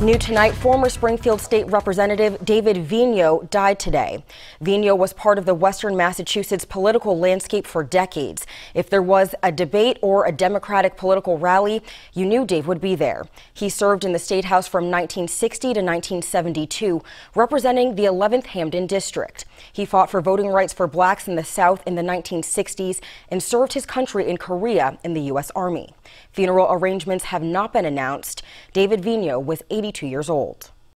New tonight, former Springfield State Representative David Vino died today. Vino was part of the Western Massachusetts political landscape for decades. If there was a debate or a Democratic political rally, you knew Dave would be there. He served in the State House from 1960 to 1972, representing the 11th Hamden District. He fought for voting rights for blacks in the South in the 1960s and served his country in Korea in the U.S. Army. Funeral arrangements have not been announced. David Vino was 82 years old.